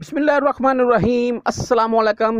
बसमीम अल्लाम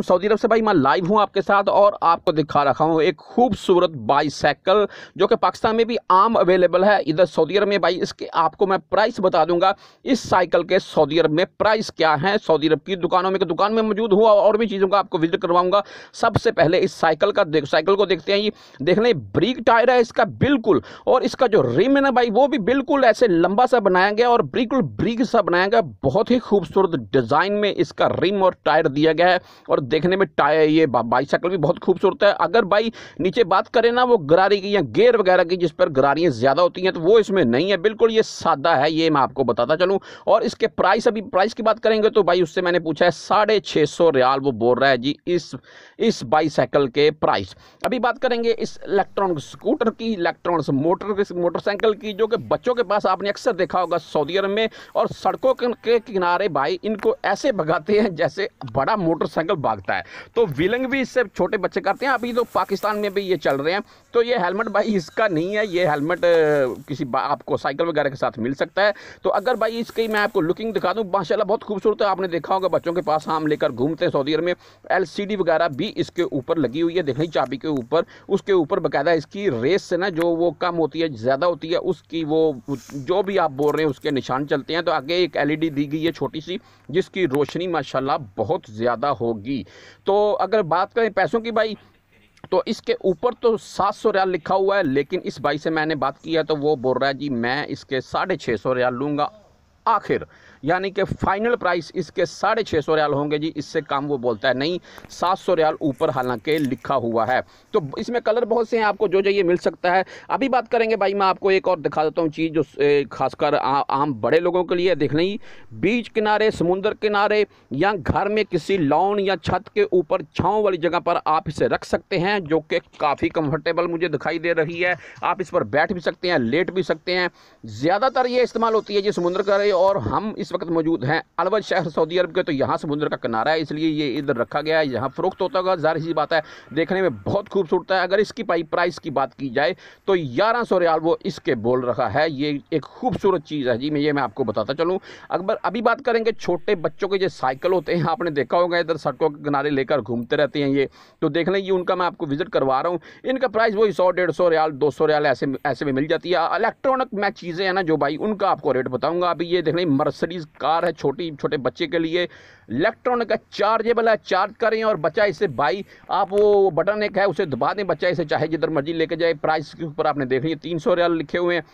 सऊदी अरब से भाई मैं लाइव हूँ आपके साथ और आपको दिखा रखा हूँ एक खूबसूरत बाईसाइकिल जो कि पाकिस्तान में भी आम अवेलेबल है इधर सऊदी अरब में भाई इसके आपको मैं प्राइस बता दूंगा इस साइकिल के सऊदी अरब में प्राइस क्या है सऊदी अरब की दुकानों में दुकान में मौजूद हुआ और भी चीज़ों का आपको विजिट करवाऊँगा सबसे पहले इस साइकिल का देख साइकिल को देखते हैं ये देख लें ब्रिक टायर है इसका बिल्कुल और इसका जो रिम है ना भाई वो भी बिल्कुल ऐसे लंबा सा बनाया गया और बिल्कुल ब्रिक सा बनाया गया बहुत ही खूबसूरत डिज़ाइन डिज़ाइन में इसका रिम और टायर दिया गया है और देखने में टायर ये बाईसाइकिल भी बहुत खूबसूरत है अगर भाई नीचे बात करें ना वो गरारी की या गेयर वगैरह की जिस पर गरारियाँ ज़्यादा होती हैं तो वो इसमें नहीं है बिल्कुल ये सादा है ये मैं आपको बताता चलूँ और इसके प्राइस अभी प्राइस की बात करेंगे तो भाई उससे मैंने पूछा है साढ़े छः सौ रियाल वो बोल रहा है जी इस इस बाईसाइकिल के प्राइस अभी बात करेंगे इस इलेक्ट्रॉनिक स्कूटर की इलेक्ट्रॉनिक मोटर मोटरसाइकिल की जो कि बच्चों के पास आपने अक्सर देखा होगा सऊदी अरब में और सड़कों के किनारे भाई इनको ऐसे ऐसे भगाते हैं जैसे बड़ा मोटरसाइकिल भागता है तो विलंग भी इससे छोटे बच्चे करते हैं अभी तो पाकिस्तान में भी ये चल रहे हैं तो ये हेलमेट भाई इसका नहीं है ये हेलमेट किसी आपको साइकिल वगैरह के साथ मिल सकता है तो अगर भाई इसकी मैं आपको लुकिंग दिखा दूँ माशाला बहुत खूबसूरत है आपने देखा होगा बच्चों के पास हम लेकर घूमते हैं सऊदी अरब में एल वगैरह भी इसके ऊपर लगी हुई है रही चाबी के ऊपर उसके ऊपर बाकायदा इसकी रेस से ना जो वो कम होती है ज़्यादा होती है उसकी वो जो भी आप बोल रहे हैं उसके निशान चलते हैं तो आगे एक एलईडी e दी गई है छोटी सी जिसकी की रोशनी माशाल्लाह बहुत ज़्यादा होगी तो अगर बात करें पैसों की भाई तो इसके ऊपर तो सात सौ रियाल लिखा हुआ है लेकिन इस भाई से मैंने बात की तो वो बोल रहा है जी मैं इसके साढ़े छः सौ रियाल लूँगा आखिर यानी कि फाइनल प्राइस इसके साढ़े छः सौ रियाल होंगे जी इससे काम वो बोलता है नहीं सात सौ रियाल ऊपर हालांकि लिखा हुआ है तो इसमें कलर बहुत से हैं आपको जो चाहिए मिल सकता है अभी बात करेंगे भाई मैं आपको एक और दिखा देता हूँ चीज़ जो खासकर आम बड़े लोगों के लिए देख नहीं बीच किनारे समुंदर किनारे या घर में किसी लॉन या छत के ऊपर छाँव वाली जगह पर आप इसे रख सकते हैं जो कि काफ़ी कंफर्टेबल मुझे दिखाई दे रही है आप इस पर बैठ भी सकते हैं लेट भी सकते हैं ज़्यादातर ये इस्तेमाल होती है जी समुद्र किनारे और हम इस वक्त मौजूद हैं अलवर शहर सऊदी अरब के तो यहाँ समुद्र का किनारा है इसलिए ये इधर रखा गया है यहाँ फ़रोख्त होता होगा जाहिर सी बात है देखने में बहुत खूबसूरत है अगर इसकी पाई प्राइस की बात की जाए तो ग्यारह सौ रियाल वो इसके बोल रहा है ये एक खूबसूरत चीज़ है जी मैं ये मैं आपको बताता चलूँ अकबर अभी बात करेंगे छोटे बच्चों के जो साइकिल होते हैं आपने देखा होगा इधर सड़कों के किनारे लेकर घूमते रहते हैं ये तो देख लें ये उनका मैं आपको विजिट करवा रहा हूँ इनका प्राइस वही सौ डेढ़ सौ रियाल दो सौ रियाल ऐसे ऐसे में मिल जाती है इलेक्ट्रॉनिक मैं चीज़ें हैं ना जो भाई उनका आपको रेट बताऊँगा अभी ये देख लें मर्सडीज कार है छोटी छोटे बच्चे के लिए इलेक्ट्रॉनिक है चार्जेबल है चार्ज करें और बच्चा इसे बाई आप वो बटन एक है उसे दबा दें बच्चा इसे चाहे जिधर मर्जी लेके जाए प्राइस के ऊपर आपने देख लिया तीन सौ रियाल लिखे हुए हैं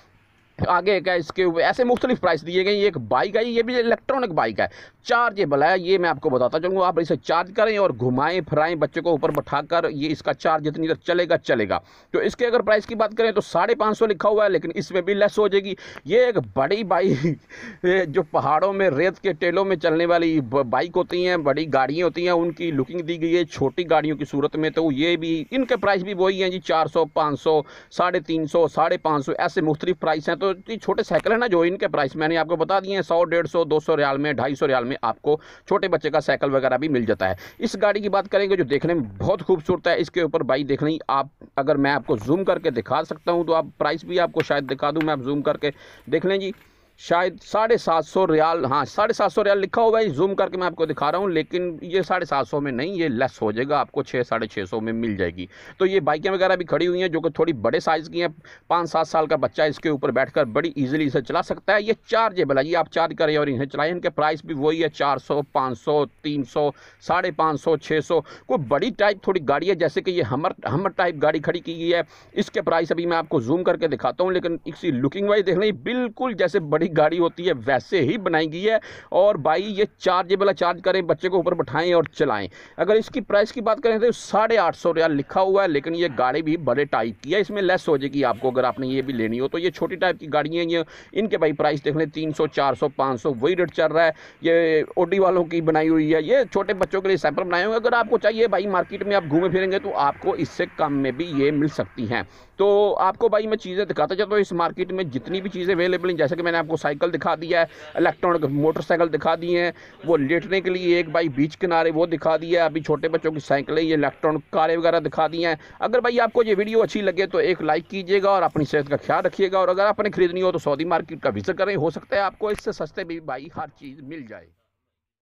आगे क्या इसके ऐसे मुख्तलिफ प्राइस दिए गए ये एक बाइक है ये भी इलेक्ट्रॉनिक बाइक है चार्जेबल है ये मैं आपको बताता चाहूँगा आप इसे चार्ज करें और घुमाएं फिराएं बच्चे को ऊपर बैठा कर ये इसका चार्ज जितनी देर चलेगा चलेगा तो इसके अगर प्राइस की बात करें तो साढ़े पाँच सौ लिखा हुआ है लेकिन इसमें भी लेस हो जाएगी ये एक बड़ी बाइक जो पहाड़ों में रेत के टेलों में चलने वाली बाइक होती हैं बड़ी गाड़ियाँ होती हैं उनकी लुकिंग दी गई है छोटी गाड़ियों की सूरत में तो ये भी इनके प्राइस भी वही हैं जी चार सौ पाँच सौ साढ़े तीन सौ साढ़े पाँच सौ ऐसे मुख्तलिफ प्राइस हैं तो जो छोटे साइकिल है ना जो इनके प्राइस मैंने आपको बता दिए हैं सौ डेढ़ सौ दो सौ रियाल में ढाई सौ रियाल में आपको छोटे बच्चे का साइकिल वगैरह भी मिल जाता है इस गाड़ी की बात करेंगे जो देखने में बहुत खूबसूरत है इसके ऊपर बाइक देख आप अगर मैं आपको जूम करके दिखा सकता हूँ तो आप प्राइस भी आपको शायद दिखा दूँ मैं आप जूम करके देख लें जी शायद साढ़े सात सौ रियाल हाँ साढ़े सात सौ रियाल लिखा हुआ है जूम करके मैं आपको दिखा रहा हूँ लेकिन ये साढ़े सात सौ में नहीं ये लेस हो जाएगा आपको छः साढ़े छः सौ में मिल जाएगी तो ये बाइकें वगैरह भी खड़ी हुई हैं जो कि थोड़ी बड़े साइज़ की हैं पाँच सात साल का बच्चा इसके ऊपर बैठकर बड़ी ईजिली इसे चला सकता है ये चार्जेबल है ये आप चार्ज करें और इन्हें चलाएं इनके प्राइस भी वही है चार सौ पाँच सौ तीन सौ साढ़े पाँच सौ छः सौ कोई बड़ी टाइप थोड़ी गाड़ी है जैसे कि ये हमर हमर टाइप गाड़ी खड़ी की गई है इसके प्राइस अभी मैं आपको जूम करके दिखाता हूँ लेकिन इसकी लुकिंग वाइज देख लें बिल्कुल जैसे बड़ी गाड़ी होती है वैसे ही बनाई गई है और भाई ये चार्जेबल है चार्ज करें बच्चे को ऊपर बैठाएं और चलाएं अगर इसकी प्राइस की बात करें तो साढ़े आठ सौ रुपया लिखा हुआ है लेकिन ये गाड़ी भी बड़े टाइप की है इसमें लेस हो जाएगी आपको अगर आपने ये भी लेनी हो तो ये छोटी टाइप की गाड़ियाँ ये इनके भाई प्राइस देख लें तीन सौ चार सौ पाँच सौ वही रेट चल रहा है ये ओडी वालों की बनाई हुई है ये छोटे बच्चों के लिए सैंपल बनाए हुए अगर आपको चाहिए भाई मार्केट में आप घूमे फिरेंगे तो आपको इससे कम में भी ये मिल सकती हैं तो आपको भाई मैं चीज़ें दिखाता चाहता हूँ इस मार्केट में जितनी भी चीज़ें अवेलेबल हैं जैसे कि मैंने आपको आपको साइकिल दिखा दिया है इलेक्ट्रॉनिक मोटरसाइकिल दिखा दिए हैं वो लेटने के लिए एक भाई बीच किनारे वो दिखा दिया है अभी छोटे बच्चों की साइकिलें ये इलेक्ट्रॉनिक कारें वगैरह दिखा दी हैं अगर भाई आपको ये वीडियो अच्छी लगे तो एक लाइक कीजिएगा और अपनी सेहत का ख्याल रखिएगा और अगर आपने खरीदनी हो तो सऊदी मार्केट का विजिट करें हो सकता है आपको इससे सस्ते भी भाई हर चीज़ मिल जाएगी